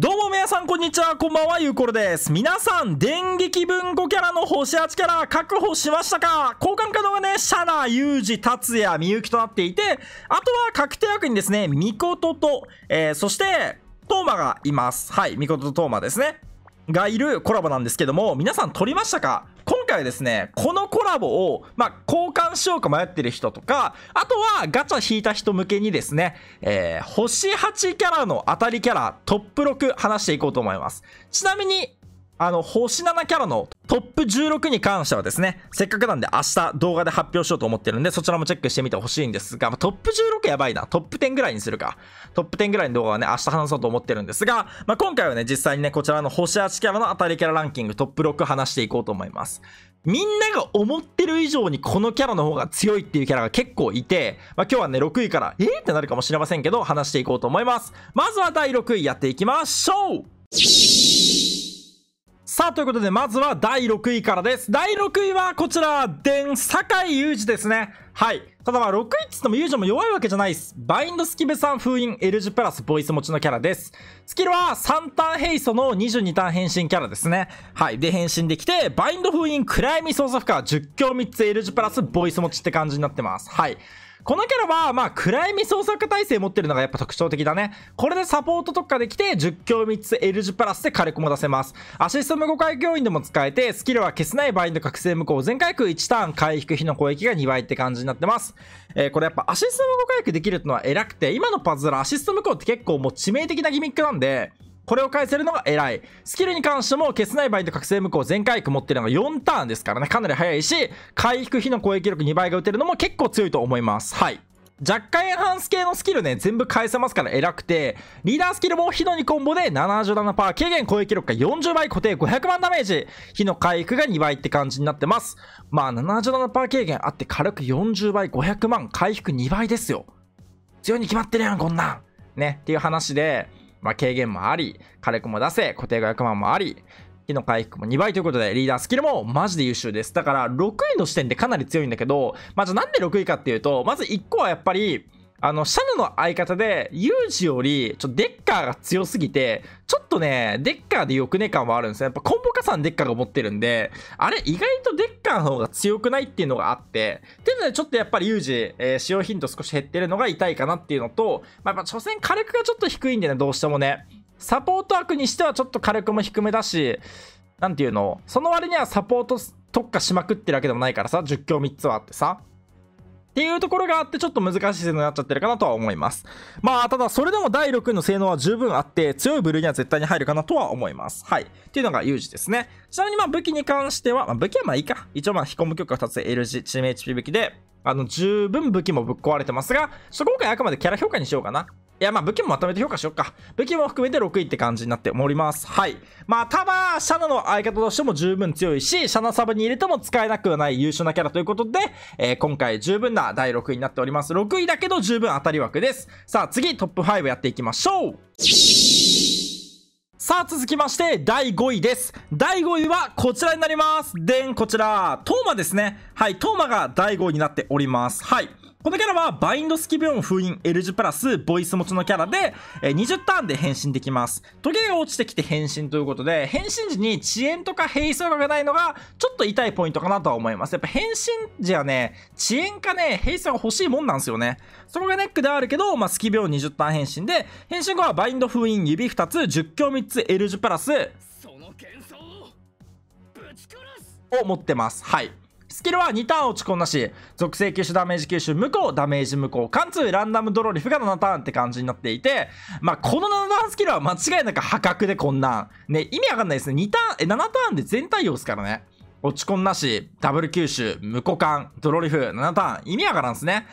どうも皆さんこんにちは、こんばんは、ゆうころです。皆さん、電撃文庫キャラの星8キャラ確保しましたか交換可能がね、シャナ、ユージ、達也、みゆきとなっていて、あとは確定役にですね、ミコトと、えー、そして、トーマがいます。はい、ミコトとトーマですね。がいるコラボなんですけども、皆さん撮りましたか回はですね、このコラボを、まあ、交換しようか迷ってる人とか、あとはガチャ引いた人向けにですね、えー、星8キャラの当たりキャラトップ6話していこうと思います。ちなみに、あの、星7キャラのトップ16に関してはですね、せっかくなんで明日動画で発表しようと思ってるんで、そちらもチェックしてみてほしいんですが、まトップ16やばいな。トップ10ぐらいにするか。トップ10ぐらいの動画はね、明日話そうと思ってるんですが、まあ、今回はね、実際にね、こちらの星8キャラの当たりキャラランキングトップ6話していこうと思います。みんなが思ってる以上にこのキャラの方が強いっていうキャラが結構いて、まあ、今日はね、6位から、えってなるかもしれませんけど、話していこうと思います。まずは第6位やっていきましょうさあ、ということで、まずは第6位からです。第6位はこちら、でん、坂井裕二ですね。はい。ただまあ、6位っつっても友情も弱いわけじゃないっす。バインドスキブさん封印 L 字プラスボイス持ちのキャラです。スキルは3ターンヘイソの22ターン変身キャラですね。はい。で、変身できて、バインド封印暗闇操作不可10強3つ L 字プラスボイス持ちって感じになってます。はい。このキャラは、まあ、暗闇捜索体制持ってるのがやっぱ特徴的だね。これでサポート特化できて、10強3つ L 字プラスで火力も出せます。アシスト無効回教員でも使えて、スキルは消せないバインド覚醒無効、全回復1ターン回復費の攻撃が2倍って感じになってます。えー、これやっぱアシスト無効回復できるってのは偉くて、今のパズルラアシスト無効って結構もう致命的なギミックなんで、これを返せるのが偉い。スキルに関しても、消せない場合と覚醒無効全回復持ってるのが4ターンですからね、かなり早いし、回復火の攻撃力2倍が打てるのも結構強いと思います。はい。若干エンハンス系のスキルね、全部返せますから偉くて、リーダースキルも火の2コンボで77%、軽減攻撃力が40倍固定500万ダメージ、火の回復が2倍って感じになってます。まあ77%軽減あって軽く40倍500万、回復2倍ですよ。強いに決まってるやん、こんなん。ね、っていう話で、まあ、軽減もあり、火力も出せ、固定500万もあり、火の回復も2倍ということで、リーダースキルもマジで優秀です。だから、6位の視点でかなり強いんだけど、まあ、じゃあなんで6位かっていうと、まず1個はやっぱり、あの、シャヌの相方で、ユージより、ちょ、デッカーが強すぎて、ちょっとね、デッカーでよくね感はあるんですね。やっぱコンボ加算デッカーが持ってるんで、あれ、意外とデッカーの方が強くないっていうのがあって、っていうので、ちょっとやっぱりユージ、えー、使用頻度少し減ってるのが痛いかなっていうのと、まあ、やっぱ、所詮火力がちょっと低いんでね、どうしてもね。サポート枠にしてはちょっと火力も低めだし、なんていうの、その割にはサポート特化しまくってるわけでもないからさ、10強3つはあってさ。っていうところがあって、ちょっと難しい性能になっちゃってるかなとは思います。まあ、ただ、それでも第6位の性能は十分あって、強い部類には絶対に入るかなとは思います。はい。っていうのが有事ですね。ちなみに、まあ、武器に関しては、まあ、武器はまあいいか。一応、まあ、引き込む曲が2つ L 字、チーム HP 武器で、あの、十分武器もぶっ壊れてますが、ちょ今回あくまでキャラ評価にしようかな。いや、まあ、武器もまとめて評価しよっか。武器も含めて6位って感じになっております。はい。まあ、ただ、シャナの相方としても十分強いし、シャナサブに入れても使えなくはない優秀なキャラということで、えー、今回十分な第6位になっております。6位だけど十分当たり枠です。さあ、次、トップ5やっていきましょう。さあ続きまして第5位です。第5位はこちらになります。でん、こちら、トーマですね。はい、トーマが第5位になっております。はい。このキャラはバインドスキビオン封印エルジュプラスボイス持ちのキャラで20ターンで変身できますトゲが落ちてきて変身ということで変身時に遅延とか並走がないのがちょっと痛いポイントかなとは思いますやっぱ変身時はね遅延かね並走が欲しいもんなんですよねそこがネックではあるけど、まあ、スキビオン20ターン変身で変身後はバインド封印指2つ10強3つエルジュプラスを持ってますはいスキルは2ターン落ち込んなし、属性吸収、ダメージ吸収、無効、ダメージ無効、貫通、ランダムドローリフが7ターンって感じになっていて、まあ、この7ターンスキルは間違いなく破格でこんなん。ね、意味わかんないですね。2ターン、え、7ターンで全対応ですからね。落ち込んなし、ダブル吸収、無効感、ドロリフ、7ターン、意味わからんですね。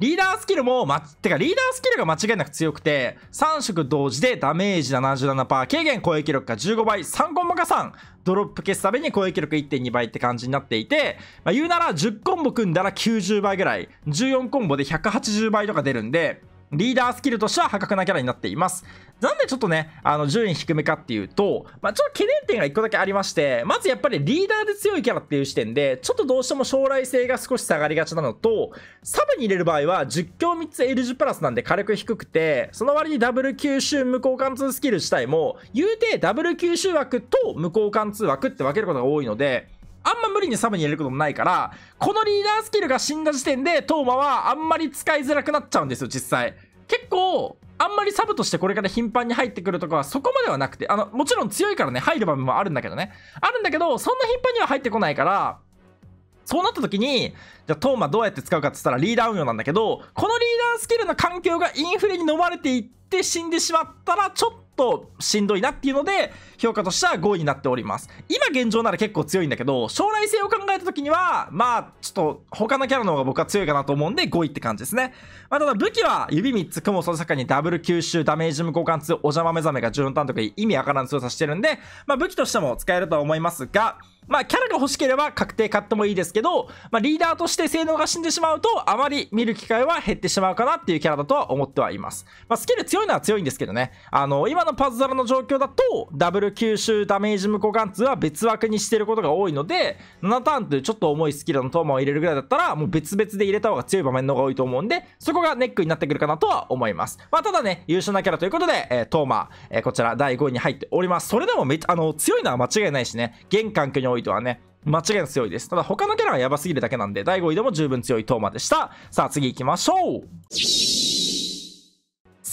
リーダースキルも、ま、てかリーダースキルが間違いなく強くて、3色同時でダメージ77%、軽減攻撃力が15倍、3コンボ加算、ドロップ消すために攻撃力1.2倍って感じになっていて、まあ、言うなら10コンボ組んだら90倍ぐらい、14コンボで180倍とか出るんで、リーダースキルとしては破格なキャラになっています。なんでちょっとね、あの、順位低めかっていうと、まあ、ちょっと懸念点が1個だけありまして、まずやっぱりリーダーで強いキャラっていう視点で、ちょっとどうしても将来性が少し下がりがちなのと、サブに入れる場合は、10強3つ l 字プラスなんで軽く低くて、その割にダブル吸収無効貫通スキル自体も、言うてダブル吸収枠と無効貫通枠って分けることが多いので、あんま無理にサブに入れることもないから、このリーダースキルが死んだ時点で、トーマはあんまり使いづらくなっちゃうんですよ、実際。結構、あんまりサブとしてこれから頻繁に入ってくるとかはそこまではなくて、あの、もちろん強いからね、入る場面もあるんだけどね。あるんだけど、そんな頻繁には入ってこないから、そうなった時に、じゃあトーマどうやって使うかって言ったらリーダー運用なんだけど、このリーダースキルの環境がインフレに飲まれていって死んでしまったら、ちょっとしんどいなっていうので、評価としては5位になっております。今現状なら結構強いんだけど、将来性を考えた時には、まあ、ちょっと他のキャラの方が僕は強いかなと思うんで5位って感じですね。まあ、ただ武器は指3つ、雲その坂にダブル吸収、ダメージ無効貫通、お邪魔目覚めが14とか意味わからん強さしてるんで、まあ武器としても使えるとは思いますが、まあ、キャラが欲しければ確定買ってもいいですけど、まあ、リーダーとして性能が死んでしまうと、あまり見る機会は減ってしまうかなっていうキャラだとは思ってはいます。まあ、スキル強いのは強いんですけどね。あの、今今のパズドラの状況だと、ダブル吸収ダメージ無効貫通は別枠にしてることが多いので、7ターンというちょっと重いスキルのトーマを入れるぐらいだったら、もう別々で入れた方が強い場面の方が多いと思うんで、そこがネックになってくるかなとは思います。まあ、ただね、優秀なキャラということで、えー、トーマ、えー、こちら第5位に入っております。それでもめあの、強いのは間違いないしね、現環境においてはね、間違いな強いです。ただ他のキャラがやばすぎるだけなんで、第5位でも十分強いトーマでした。さあ次行きましょう。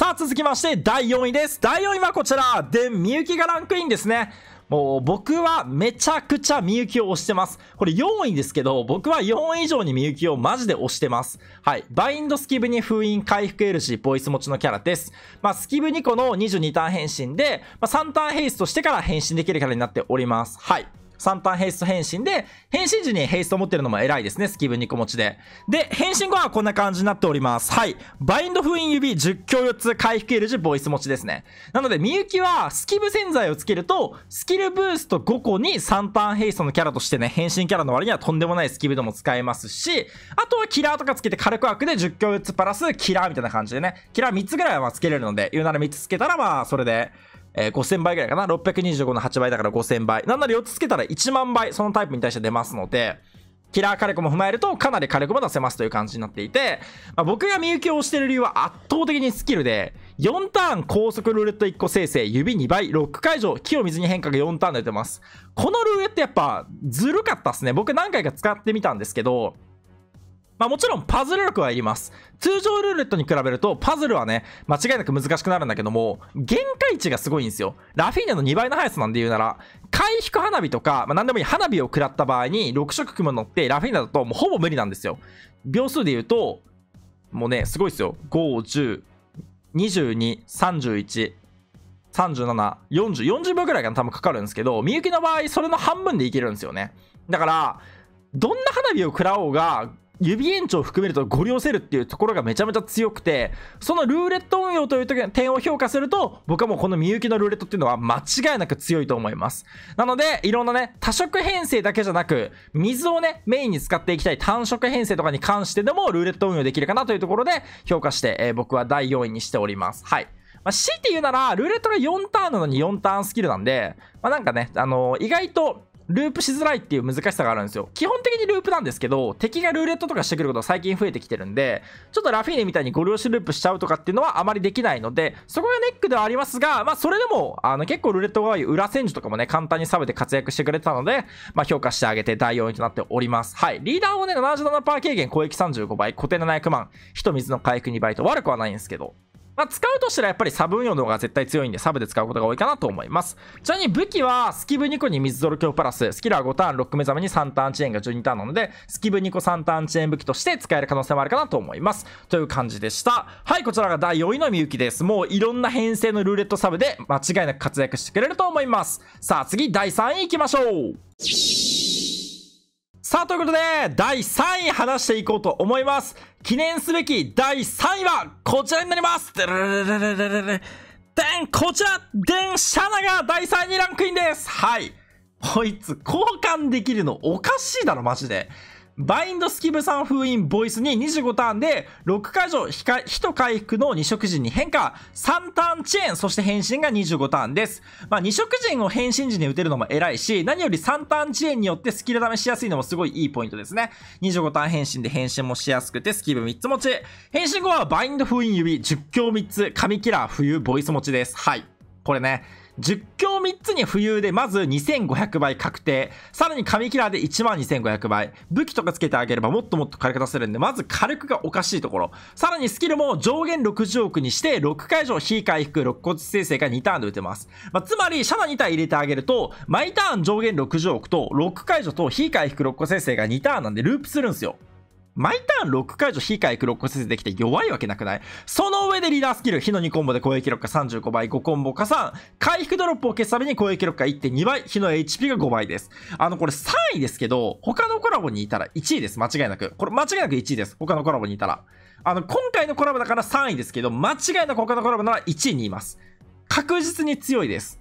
さあ、続きまして、第4位です。第4位はこちら、で、みゆきがランクインですね。もう僕はめちゃくちゃみゆきを押してます。これ4位ですけど、僕は4位以上にみゆきをマジで押してます。はい。バインドスキブに封印回復 L し、ボイス持ちのキャラです。まあ、スキブ2個の22ターン変身で、まあ、3ターンヘイストしてから変身できるキャラになっております。はい。3ターンヘイスト変身で、変身時にヘイスト持ってるのも偉いですね。スキブ2個持ちで。で、変身後はこんな感じになっております。はい。バインド封印指、10強4つ、回復 L 字、ボイス持ちですね。なので、みゆきはスキブ洗剤をつけると、スキルブースト5個に3ターンヘイストのキャラとしてね、変身キャラの割にはとんでもないスキブでも使えますし、あとはキラーとかつけて軽く枠で10強4つプラスキラーみたいな感じでね、キラー3つぐらいはつけれるので、言うなら3つつけたらまあ、それで、えー、5000倍ぐらいかな。625の8倍だから5000倍。なんなら4つつけたら1万倍、そのタイプに対して出ますので、キラー火力も踏まえるとかなり火力も出せますという感じになっていて、まあ、僕がみゆきをしてる理由は圧倒的にスキルで、4ターン高速ルーレット1個生成、指2倍、ロック解除、木を水に変化が4ターン出てます。このルーレットやっぱずるかったっすね。僕何回か使ってみたんですけど、まあもちろんパズル力はいります。通常ルーレットに比べるとパズルはね、間違いなく難しくなるんだけども、限界値がすごいんですよ。ラフィーネの2倍の速さなんで言うなら、回復花火とか、まあ、何でもいい花火を食らった場合に6色雲乗ってラフィーネだともうほぼ無理なんですよ。秒数で言うと、もうね、すごいですよ。5、10、22、31、37、40、40秒ぐらいが多分かかるんですけど、みゆきの場合、それの半分でいけるんですよね。だから、どんな花火を食らおうが、指延長を含めるとゴリ押せるっていうところがめちゃめちゃ強くて、そのルーレット運用という時の点を評価すると、僕はもうこのみゆきのルーレットっていうのは間違いなく強いと思います。なので、いろんなね、多色編成だけじゃなく、水をね、メインに使っていきたい単色編成とかに関してでもルーレット運用できるかなというところで評価して、えー、僕は第4位にしております。はい。まあ、強いて言うなら、ルーレットが4ターンなのに4ターンスキルなんで、まあ、なんかね、あのー、意外とループしづらいっていう難しさがあるんですよ。基本的にループなんですけど、敵がルーレットとかしてくることが最近増えてきてるんで、ちょっとラフィーネみたいにゴリ押しループしちゃうとかっていうのはあまりできないので、そこがネックではありますが、まあそれでも、あの結構ルーレットが多い裏戦術とかもね、簡単にサブで活躍してくれてたので、まあ評価してあげて第4位となっております。はい。リーダーをね、77%軽減、攻撃35倍、固定700万、人水の回復2倍と悪くはないんですけど、まあ、使うとしたらやっぱりサブ運用の方が絶対強いんで、サブで使うことが多いかなと思います。ちなみに武器は、スキブ2個に水ドル強プラス、スキルは5ターン、6目覚めに3ターンチェーンが12ターンなので、スキブ2個3ターンチェーン武器として使える可能性もあるかなと思います。という感じでした。はい、こちらが第4位のみゆきです。もういろんな編成のルーレットサブで間違いなく活躍してくれると思います。さあ次、第3位いきましょう。さあ、ということで、第3位話していこうと思います。記念すべき第3位は、こちらになりますでん、こちら電車長第3位にランクインですはい。こいつ、交換できるのおかしいだろ、マジで。バインドスキブさん封印ボイスに25ターンで6箇ひか、1回復の二色人に変化3ターンチェーンそして変身が25ターンです、まあ、二色人を変身時に打てるのも偉いし何より3ターンチェーンによってスキル試しやすいのもすごいいいポイントですね25ターン変身で変身もしやすくてスキル3つ持ち変身後はバインド封印指10強3つ神キラー冬ボイス持ちですはいこれね10強3つに浮遊でまず2500倍確定。さらに神キラーで12500倍。武器とかつけてあげればもっともっと火力出せるんで、まず火力がおかしいところ。さらにスキルも上限60億にして6回以上非回復肋骨生成が2ターンで打てます。まあ、つまり、シャナ2体入れてあげると、毎ターン上限60億と6解除と非回復6個生成が2ターンなんでループするんですよ。毎ターン6解除、非回復6個ずできて弱いわけなくないその上でリーダースキル、火の2コンボで攻撃力が35倍、5コンボ加算、回復ドロップを消すために攻撃力が1.2倍、火の HP が5倍です。あの、これ3位ですけど、他のコラボにいたら1位です、間違いなく。これ間違いなく1位です、他のコラボにいたら。あの、今回のコラボだから3位ですけど、間違いなく他のコラボなら1位にいます。確実に強いです。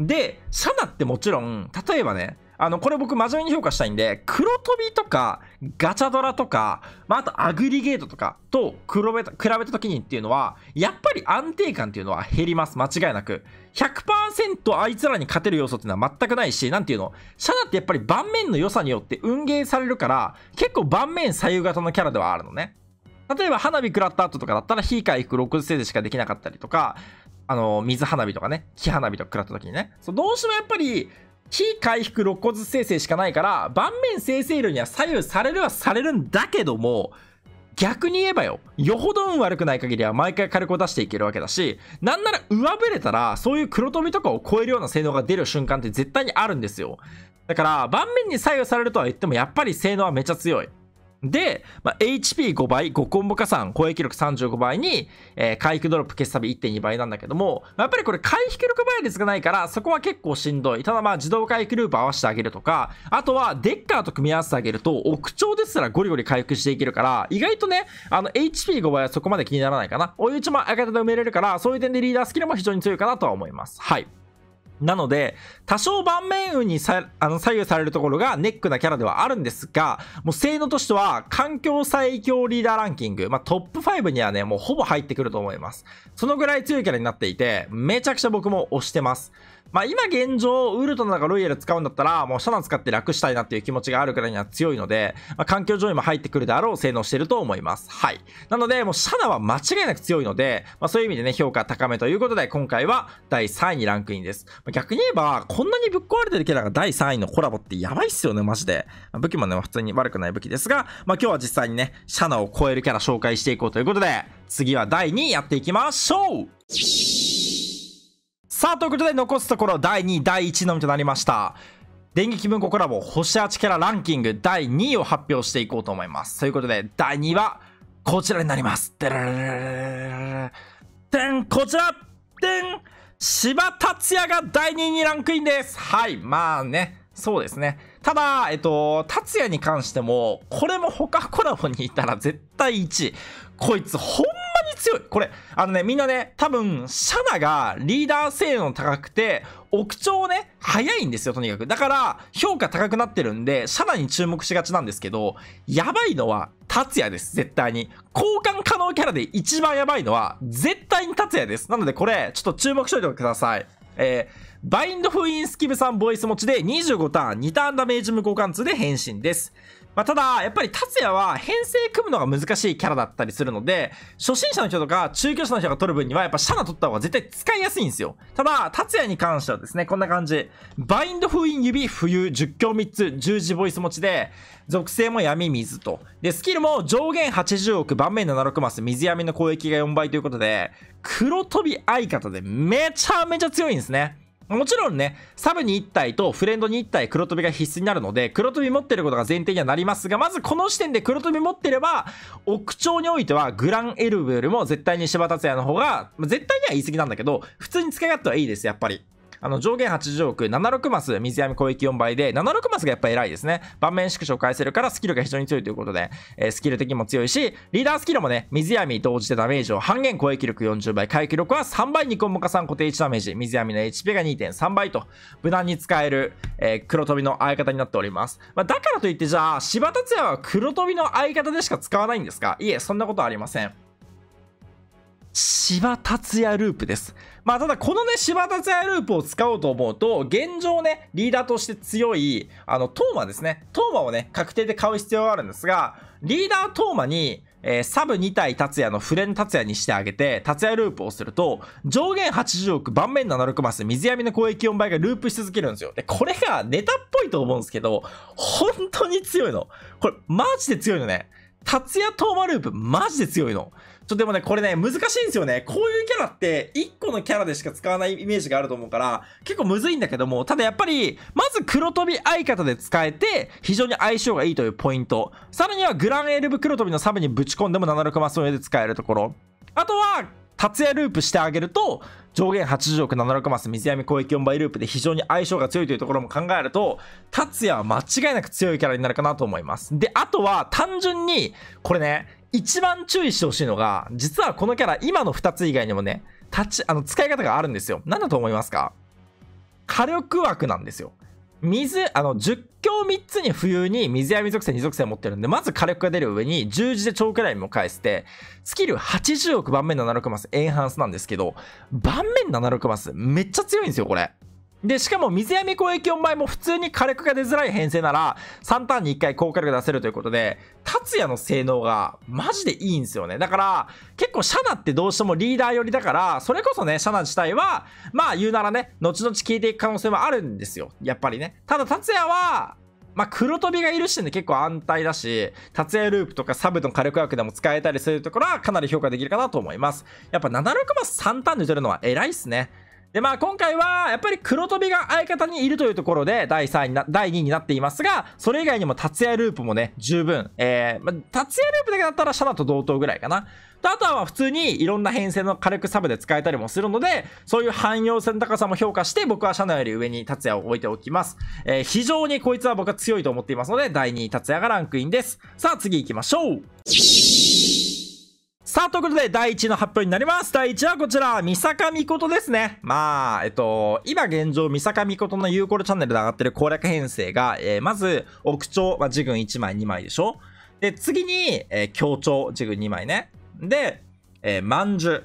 で、シャナってもちろん、例えばね、あの、これ僕真面目に評価したいんで、黒飛びとか、ガチャドラとか、まあ、あとアグリゲートとかと比べた、比べた時にっていうのは、やっぱり安定感っていうのは減ります。間違いなく。100%あいつらに勝てる要素っていうのは全くないし、なんていうの、シャナってやっぱり盤面の良さによって運ゲーされるから、結構盤面左右型のキャラではあるのね。例えば花火食らった後とかだったら火回復60セーしかできなかったりとか、あの、水花火とかね、木花火とか食らった時にね。そうどうしてもやっぱり、非回復肋骨生成しかないから、盤面生成量には左右されるはされるんだけども、逆に言えばよ、よほど運悪くない限りは毎回火力を出していけるわけだし、なんなら上振れたら、そういう黒飛びとかを超えるような性能が出る瞬間って絶対にあるんですよ。だから、盤面に左右されるとは言っても、やっぱり性能はめちゃ強い。で、まあ、HP5 倍、5コンボ加算、攻撃力35倍に、えー、回復ドロップ決済日1.2倍なんだけども、まあ、やっぱりこれ回復力倍率がないから、そこは結構しんどい。ただまあ自動回復ループ合わせてあげるとか、あとはデッカーと組み合わせてあげると、屋長ですらゴリゴリ回復していけるから、意外とね、あの HP5 倍はそこまで気にならないかな。追い打ちも上げ方で埋めれるから、そういう点でリーダースキルも非常に強いかなとは思います。はい。なので、多少盤面運にさあの左右されるところがネックなキャラではあるんですが、もう性能としては環境最強リーダーランキング、まあ、トップ5にはね、もうほぼ入ってくると思います。そのぐらい強いキャラになっていて、めちゃくちゃ僕も推してます。まあ今現状、ウルトの中ロイヤル使うんだったら、もうシャナ使って楽したいなっていう気持ちがあるくらいには強いので、まあ、環境上にも入ってくるであろう性能してると思います。はい。なので、もうシャナは間違いなく強いので、まあそういう意味でね、評価高めということで、今回は第3位にランクインです。まあ、逆に言えば、こんなにぶっ壊れてるキャラが第3位のコラボってやばいっすよね、マジで。まあ、武器もね、普通に悪くない武器ですが、まあ今日は実際にね、シャナを超えるキャラ紹介していこうということで、次は第2位やっていきましょうさあ、ということで残すところ第2第1のみとなりました。電撃文庫コラボ星8キャラランキング第2位を発表していこうと思います。ということで、第2位はこちらになります。でん、こちらでん柴達也が第2位にランクインですはい、まあね、そうですね。ただ、えっと、達也に関しても、これも他コラボにいたら絶対1位。こいつほんまに強い。これ、あのね、みんなね、多分、シャナがリーダー性能高くて、億長ね、早いんですよ、とにかく。だから、評価高くなってるんで、シャナに注目しがちなんですけど、やばいのは、達也です、絶対に。交換可能キャラで一番やばいのは、絶対に達也です。なので、これ、ちょっと注目しといてください。えー、バインド封印スキブさんボイス持ちで25ターン、2ターンダメージ無効貫通で変身です。まあ、ただ、やっぱり達也は編成組むのが難しいキャラだったりするので、初心者の人とか中級者の人が取る分には、やっぱシャナ取った方が絶対使いやすいんですよ。ただ、達也に関してはですね、こんな感じ。バインド封印指、冬、10強3つ、十字ボイス持ちで、属性も闇水と。で、スキルも上限80億、盤面76マス、水闇の攻撃が4倍ということで、黒飛び相方でめちゃめちゃ強いんですね。もちろんね、サブに1体とフレンドに1体黒飛びが必須になるので、黒飛び持ってることが前提にはなりますが、まずこの時点で黒飛び持ってれば、屋長においてはグランエルブよりも絶対に柴達也の方が、ま絶対には言い過ぎなんだけど、普通に使い勝手はいいです、やっぱり。あの上限80億、76マス、水闇攻撃4倍で、76マスがやっぱ偉いですね。盤面縮小を返せるからスキルが非常に強いということで、えー、スキル的にも強いし、リーダースキルもね、水闇同時でダメージを半減攻撃力40倍、回帰力は3倍、ニコンモカん固定1ダメージ、水闇の HP が2.3倍と、無難に使える、えー、黒飛びの相方になっております。まあ、だからといってじゃあ、柴達也は黒飛びの相方でしか使わないんですかいえ、そんなことはありません。芝達也ループです。まあただこのね、芝達也ループを使おうと思うと、現状ね、リーダーとして強い、あの、トーマですね。トーマをね、確定で買う必要があるんですが、リーダートーマに、えー、サブ2体達也のフレン達也にしてあげて、達也ループをすると、上限80億、盤面76マス、水闇の攻撃4倍がループし続けるんですよ。で、これがネタっぽいと思うんですけど、本当に強いの。これ、マジで強いのね。達也トーマループ、マジで強いの。ちょ、でもね、これね、難しいんですよね。こういうキャラって、1個のキャラでしか使わないイメージがあると思うから、結構むずいんだけども、ただやっぱり、まず黒飛び相方で使えて、非常に相性がいいというポイント。さらにはグランエルブ黒飛びのサブにぶち込んでも76マス上で使えるところ。あとは、達也ループしてあげると、上限80億76マス水闇攻撃4倍ループで非常に相性が強いというところも考えると、達也は間違いなく強いキャラになるかなと思います。で、あとは単純に、これね、一番注意してほしいのが、実はこのキャラ、今の2つ以外にもね、立ち、あの、使い方があるんですよ。何だと思いますか火力枠なんですよ。水、あの、10強3つに冬に水闇属性2属性持ってるんで、まず火力が出る上に、十字で超クライムも返して、スキル80億番面7 6マス、エンハンスなんですけど、盤面7 6マス、めっちゃ強いんですよ、これ。で、しかも水闇攻撃4前も普通に火力が出づらい編成なら、3ターンに1回高火力出せるということで、達也の性能がマジでいいんですよね。だから、結構シャナってどうしてもリーダー寄りだから、それこそね、シャナ自体は、まあ言うならね、後々消えていく可能性もあるんですよ。やっぱりね。ただ達也は、まあ、黒飛びがいるしね、結構安泰だし、達也ループとかサブの火力枠でも使えたりするところはかなり評価できるかなと思います。やっぱ7 6マス3ターンで打てるのは偉いっすね。で、まあ今回は、やっぱり黒飛びが相方にいるというところで、第3位にな、第2位になっていますが、それ以外にも達也ループもね、十分。えー、まあ、達也ループだけだったらシャダと同等ぐらいかな。あとは普通にいろんな編成の火力サブで使えたりもするので、そういう汎用性の高さも評価して、僕はシャナより上に達也を置いておきます。えー、非常にこいつは僕は強いと思っていますので、第2位達也がランクインです。さあ次行きましょう。さあ、ということで、第1の発表になります。第1はこちら、三坂美琴ですね。まあ、えっと、今現状、三坂美琴のユーコルチャンネルで上がってる攻略編成が、えー、まず、奥長、まあ、自軍1枚、2枚でしょで、次に、えー、強調、自軍2枚ね。で、えー、万寿。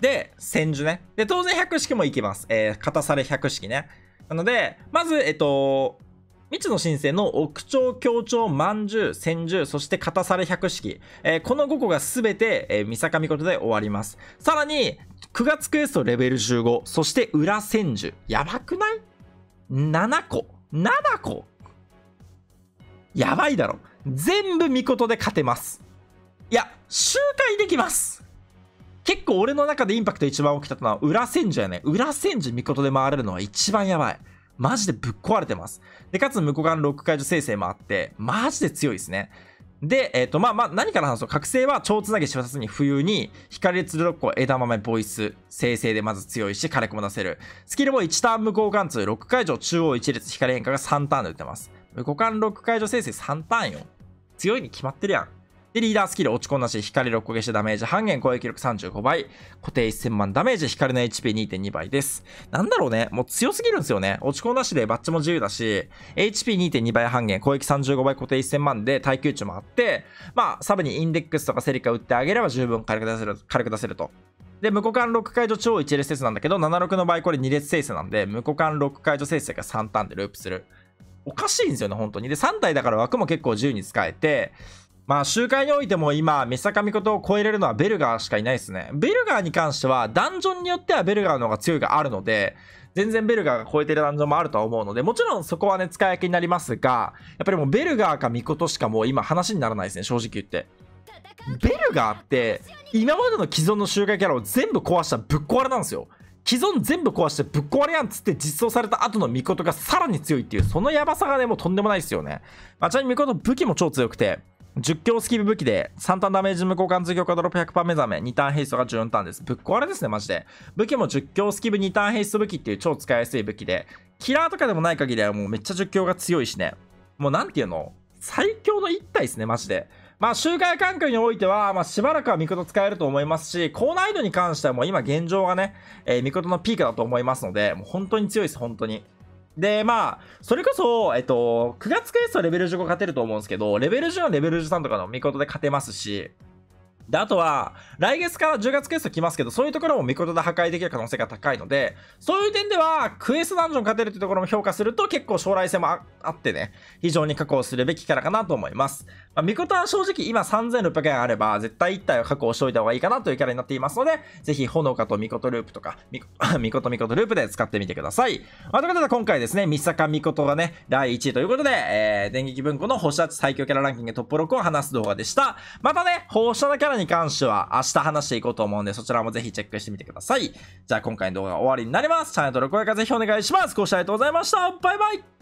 で、千寿ね。で、当然百式もいきます。えー、片され百式ね。なので、まず、えっと、未知の新生の億兆強調、万獣、千獣、そして片され百式。えー、この5個が全て、えー、三坂見事で終わります。さらに、9月クエストレベル15、そして裏千獣。やばくない ?7 個。7個やばいだろ。全部見事で勝てます。いや、周回できます結構俺の中でインパクト一番大きかったのは裏千住やね。裏千住見事で回れるのは一番やばい。マジでぶっ壊れてます。で、かつ無股間ロック解除生成もあって、マジで強いですね。で、えっ、ー、と、まあまあ、何から話す覚醒は超つなぎさずに冬に、光列6個、枝豆、ボイス、生成でまず強いし、火力も出せる。スキルも1ターン無効貫通、6解除、中央1列、光変化が3ターンで打てます。無効貫6解除生成3ターンよ。強いに決まってるやん。で、リーダースキル落ち込んだし、光6個消しダメージ半減、攻撃力35倍、固定1000万ダメージ、光の HP2.2 倍です。なんだろうね、もう強すぎるんですよね。落ち込んだしでバッチも自由だし、HP2.2 倍半減、攻撃35倍、固定1000万で耐久値もあって、まあ、サブにインデックスとかセリカ打ってあげれば十分軽く出せる、出せると。で、無股間6解除超一列生成なんだけど、76の場合これ2列生成なんで、無股間6解除生成が3ターンでループする。おかしいんですよね、本当に。で、3体だから枠も結構自由に使えて、まあ、集会においても今、メサカミことを超えれるのはベルガーしかいないですね。ベルガーに関しては、ダンジョンによってはベルガーの方が強いがあるので、全然ベルガーが超えてるダンジョンもあるとは思うので、もちろんそこはね、使い分けになりますが、やっぱりもうベルガーかミコトしかもう今話にならないですね、正直言って。ベルガーって、今までの既存の集会キャラを全部壊したぶっ壊れなんですよ。既存全部壊してぶっ壊れやんっつって実装された後のミコトがさらに強いっていう、そのヤバさがね、もうとんでもないですよね。まあ、ちなみにミコト武器も超強くて、10強スキル武器で3ターンダメージ無効貫通強化ドロップ100%目覚め2ターンヘイストが14ターンですぶっ壊れですねマジで武器も10強スキル2ターンヘイスト武器っていう超使いやすい武器でキラーとかでもない限りはもうめっちゃ10強が強いしねもうなんていうの最強の1体ですねマジでまあ、周回環境においては、まあ、しばらくはミクト使えると思いますし、高難易度に関してはもう今現状がね、えー、ミクトのピークだと思いますので、もう本当に強いです、本当に。で、まあ、それこそ、えっと、9月クエストレベル15勝てると思うんですけど、レベル10はレベル13とかの見事で勝てますし、で、あとは、来月から10月クエスト来ますけど、そういうところも見事で破壊できる可能性が高いので、そういう点では、クエストダンジョン勝てるってところも評価すると、結構将来性もあってね、非常に確保するべきキャラかなと思います。まあ、ミコトは正直今3600円あれば、絶対1体は確保しておいた方がいいかなというキャラになっていますので、ぜひ、ほのかとミコトループとか、ミコ、ミコトミコトループで使ってみてください。まあ、ということで今回ですね、三坂カミコトがね、第1位ということで、えー、電撃文庫の星8最強キャラランキングトップ6を話す動画でした。またね、放射のキャラに関しては明日話していこうと思うんで、そちらもぜひチェックしてみてください。じゃあ今回の動画は終わりになります。チャンネル登録高評価ぜひお願いします。ご視聴ありがとうございました。バイバイ